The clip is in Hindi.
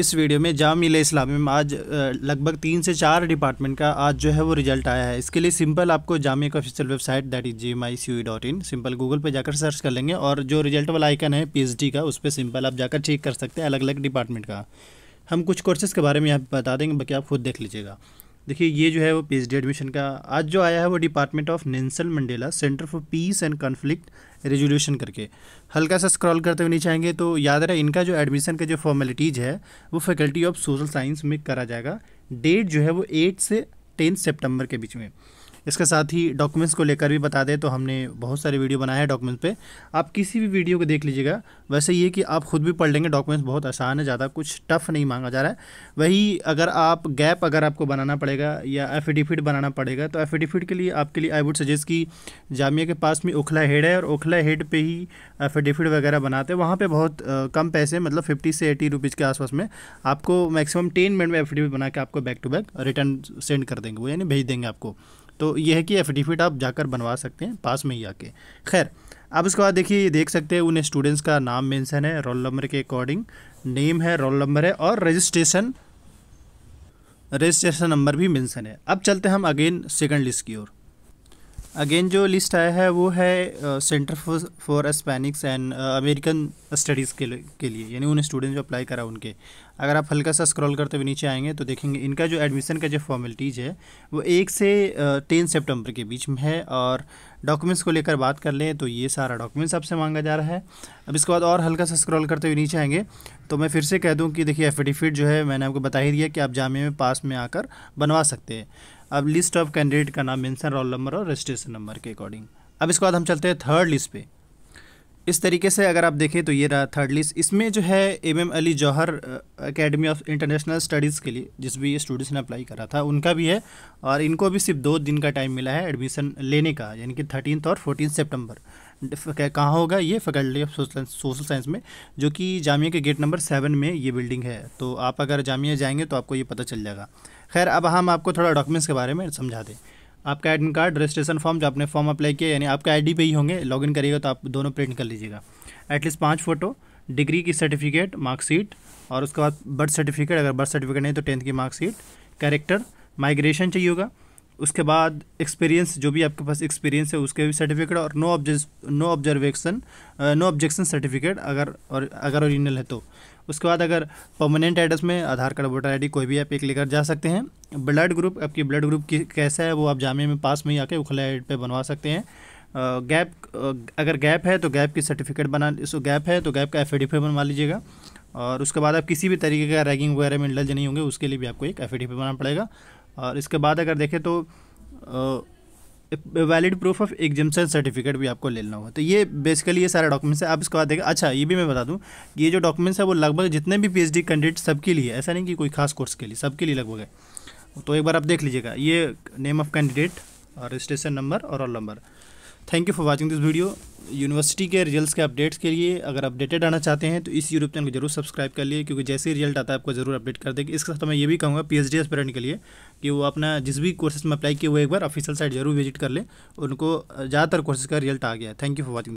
इस वीडियो में जाम मिले इस्लामी में आज लगभग तीन से चार डिपार्टमेंट का आज जो है वो रिजल्ट आया है इसके लिए सिंपल आपको जामिया का official website that is G M dot in simple Google पर जाकर सर्च कर लेंगे और जो रिजल्ट वाला आइकन है पी का उस पर सिंपल आप जाकर चेक कर सकते हैं अलग अलग डिपार्टमेंट का हम कुछ कोर्सेज़ के बारे में यहाँ बता देंगे बाकी आप खुद देख लीजिएगा देखिए ये जो है वो पी एडमिशन का आज जो आया है वो department of Nelson Mandela centre for peace and conflict resolution करके हल्का सा स्क्रॉल करते हुए नहीं चाहेंगे तो याद रहे इनका जो एडमिशन का जो फॉर्मेलिटीज़ है वो फैकल्टी ऑफ सोशल साइंस में करा जाएगा डेट जो है वो एट से टेंथ सेप्टेम्बर के बीच में इसके साथ ही डॉक्यूमेंट्स को लेकर भी बता दें तो हमने बहुत सारे वीडियो बनाए हैं डॉक्यूमेंट्स पे आप किसी भी वीडियो को देख लीजिएगा वैसे ये कि आप खुद भी पढ़ लेंगे डॉक्यूमेंट्स बहुत आसान है ज़्यादा कुछ टफ नहीं मांगा जा रहा है वही अगर आप गैप अगर आपको बनाना पड़ेगा या एफिडिफिट बनाना पड़ेगा तो एफिडिफिट के लिए आपके लिए आई वुड सजेस्ट कि जामिया के पास में ओखला हेड है और ओखला हेड पर ही एफिडिफिट वगैरह बनाते हैं वहाँ पर बहुत कम पैसे मतलब फिफ्टी से एटी रुपीज़ के आसपास में आपको मैक्सिमम टेन मिनट में एफिडिफिट बना के आपको back to back return send कर देंगे वो यानी भेज देंगे आपको तो ये है कि एफिडेविट आप जाकर बनवा सकते हैं पास में ही आके खैर अब उसके बाद देखिए ये देख सकते हैं उन स्टूडेंट्स का नाम मेंशन है रोल नंबर के अकॉर्डिंग नेम है रोल नंबर है और रजिस्ट्रेशन रजिस्ट्रेशन नंबर भी मेंशन है अब चलते हैं हम अगेन सेकंड लिस्ट की ओर अगेन जो लिस्ट आया है वो है centre for for Spanish and American studies के के लिए यानी उन स्टूडेंट जो अप्लाई करा उनके अगर आप हल्का सा स्क्रॉल करते हुए नीचे आएंगे तो देखेंगे इनका जो एडमिशन का जो फॉर्मेलिटीज़ है वो एक से टेन सितंबर के बीच में है और डॉक्यूमेंट्स को लेकर बात कर लें तो ये सारा डॉक्यूमेंट्स आपसे मांगा जा रहा है अब इसके बाद और हल्का सा स्क्रॉल करते हुए नीचे आएंगे तो मैं फिर से कह दूँ कि देखिए एफिडेविट जो है मैंने आपको बता ही दिया कि आप जामे में पास में आकर बनवा सकते हैं अब लिस्ट ऑफ कैंडिडेट का नाम मेंशन रोल नंबर और रजिस्ट्रेशन नंबर के अकॉर्डिंग अब इसके बाद हम चलते हैं थर्ड लिस्ट पे इस तरीके से अगर आप देखें तो ये रहा थर्ड लिस्ट इसमें जो है M M Ali Jauhar academy of international studies के लिए जिस भी स्टूडेंट्स ने अप्लाई करा था उनका भी है और इनको भी सिर्फ दो दिन का टाइम मिला है एडमिशन लेने का यानी कि थर्टीन और फोर्टीन सेप्टेम्बर कहाँ होगा ये फैकल्टी ऑफ सोशल साइंस में जो कि जामिया के गेट नंबर सेवन में ये बिल्डिंग है तो आप अगर जामिया जाएंगे तो आपको ये पता चल जाएगा खैर अब हम आपको थोड़ा डॉक्यूमेंट्स के बारे में समझा दें आपका एडमिट कार्ड रजिस्ट्रेशन फॉर्म जो आपने फॉर्म अप्लाई किया यानी आपका आईडी पे ही होंगे लॉगिन करिएगा तो आप दोनों प्रिंट कर लीजिएगा एटलीस्ट पाँच फ़ोटो डिग्री की सर्टिफिकेट मार्कशीट और उसके बाद बर्थ सर्टिफिकेट अगर बर्थ सर्टिफिकेट नहीं तो टेंथ की मार्कशीट कैरेक्टर माइग्रेशन चाहिए होगा उसके बाद एक्सपीरियंस जो भी आपके पास एक्सपीरियंस है उसके भी सर्टिफिकेट और no object no observation no objection certificate अगर और अगर ओरिजिनल है तो उसके बाद अगर परमानेंट एड्रेस में आधार कार्ड वोटर आईडी कोई भी आप एक लेकर जा सकते हैं ब्लड ग्रुप आपकी ब्लड ग्रुप कैसा है वो आप जामे में पास में ही आके उखला एड पर बनवा सकते हैं गैप अगर गैप है तो गैप की सर्टिफिकेट बना सो गैप है तो गैप का एफिडेविट बनवा लीजिएगा और उसके बाद आप किसी भी तरीके का रैगिंग वगैरह में इंडल्ज नहीं होंगे उसके लिए भी आपको एक एफिडेविट बनाना पड़ेगा और इसके बाद अगर देखें तो valid proof of exemption certificate भी आपको लेना होगा तो ये बेसिकली ये सारे डॉक्यूमेंट्स हैं आप इसके बाद देखें अच्छा ये भी मैं बता दूँ कि ये जो डॉक्यूमेंट्स है वो लगभग जितने भी पीएचडी कैंडिडेट सबके लिए ऐसा नहीं कि कोई खास कोर्स के लिए सबके लिए लगभग है तो एक बार आप देख लीजिएगा ये name of candidate registration number और roll number thank you for watching this video university के रिजल्ट्स के अपडेट्स के लिए अगर अपडेटेड आना चाहते हैं तो इस यूट्यूब चैनल को जरूर सब्सक्राइब कर लिए क्योंकि जैसे ही रिजल्ट आता है आपको जरूर अपडेट कर देगी इसके साथ मैं ये भी कहूँगा पी एच एस्पेरेंट के लिए कि वो अपना जिस भी कोर्सेज में अप्लाई किए हुए एक बार ऑफिशियल साइट जरूर विजिट कर लें उनको ज़्यादातर कोर्सेज का रिजल्ट आ गया थैंक यू फॉर वॉचिंग